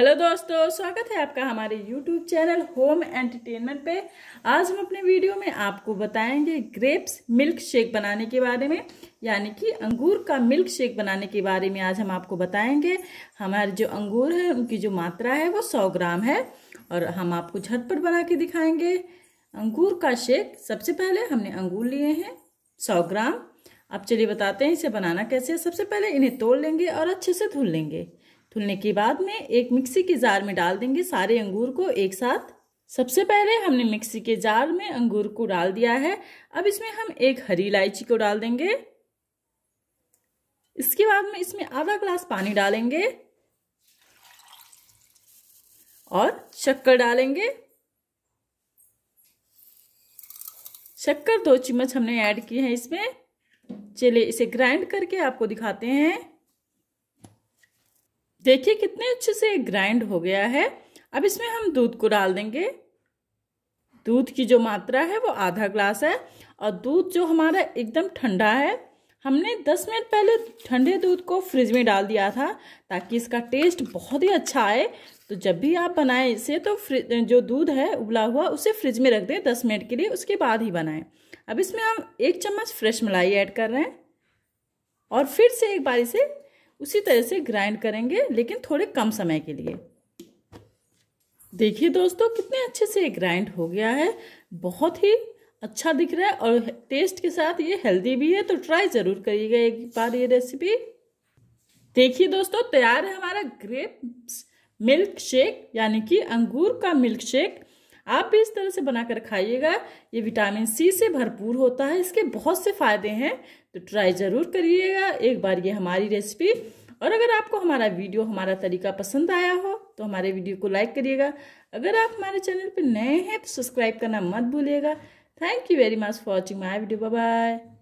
hello दोस्तों स्वागत है आपका हमारे यूट्यूब चैनल होम एंटरटेनमेंट पे आज हम अपने वीडियो में आपको बताएंगे ग्रेप्स मिल्क शेक बनाने के बारे में यानी कि अंगूर का मिल्क शेक बनाने के बारे में आज हम आपको बताएंगे हमारे जो अंगूर है उनकी जो मात्रा है वो सौ ग्राम है और हम आपको झटपट बना के दिखाएंगे अंगूर का शेक सबसे पहले हमने अंगूर लिए हैं सौ ग्राम अब चलिए बताते हैं इसे बनाना कैसे है सबसे पहले इन्हें तोड़ लेंगे और अच्छे से धुल लेंगे धुलने के बाद में एक मिक्सी के जार में डाल देंगे सारे अंगूर को एक साथ सबसे पहले हमने मिक्सी के जार में अंगूर को डाल दिया है अब इसमें हम एक हरी इलायची को डाल देंगे इसके बाद में इसमें आधा ग्लास पानी डालेंगे और शक्कर डालेंगे शक्कर दो चम्मच हमने ऐड की है इसमें चलिए इसे ग्राइंड करके आपको दिखाते हैं देखिए कितने अच्छे से ग्राइंड हो गया है अब इसमें हम दूध को डाल देंगे दूध की जो मात्रा है वो आधा ग्लास है और दूध जो हमारा एकदम ठंडा है हमने 10 मिनट पहले ठंडे दूध को फ्रिज में डाल दिया था ताकि इसका टेस्ट बहुत ही अच्छा आए तो जब भी आप बनाएं इसे तो फ्रिज जो दूध है उबला हुआ उसे फ्रिज में रख दें 10 मिनट के लिए उसके बाद ही बनाएं अब इसमें हम एक चम्मच फ्रेश मलाई ऐड कर रहे हैं और फिर से एक बार इसे उसी तरह से ग्राइंड करेंगे लेकिन थोड़े कम समय के लिए देखिए दोस्तों कितने अच्छे से ग्राइंड हो गया है बहुत ही अच्छा दिख रहा है और टेस्ट के साथ ये हेल्दी भी है तो ट्राई ज़रूर करिएगा एक बार ये रेसिपी देखिए दोस्तों तैयार है हमारा ग्रेप मिल्क शेक यानी कि अंगूर का मिल्क शेक आप भी इस तरह से बनाकर खाइएगा ये विटामिन सी से भरपूर होता है इसके बहुत से फ़ायदे हैं तो ट्राई ज़रूर करिएगा एक बार ये हमारी रेसिपी और अगर आपको हमारा वीडियो हमारा तरीका पसंद आया हो तो हमारे वीडियो को लाइक करिएगा अगर आप हमारे चैनल पर नए हैं तो सब्सक्राइब करना मत भूलिएगा thank you very much for watching my video bye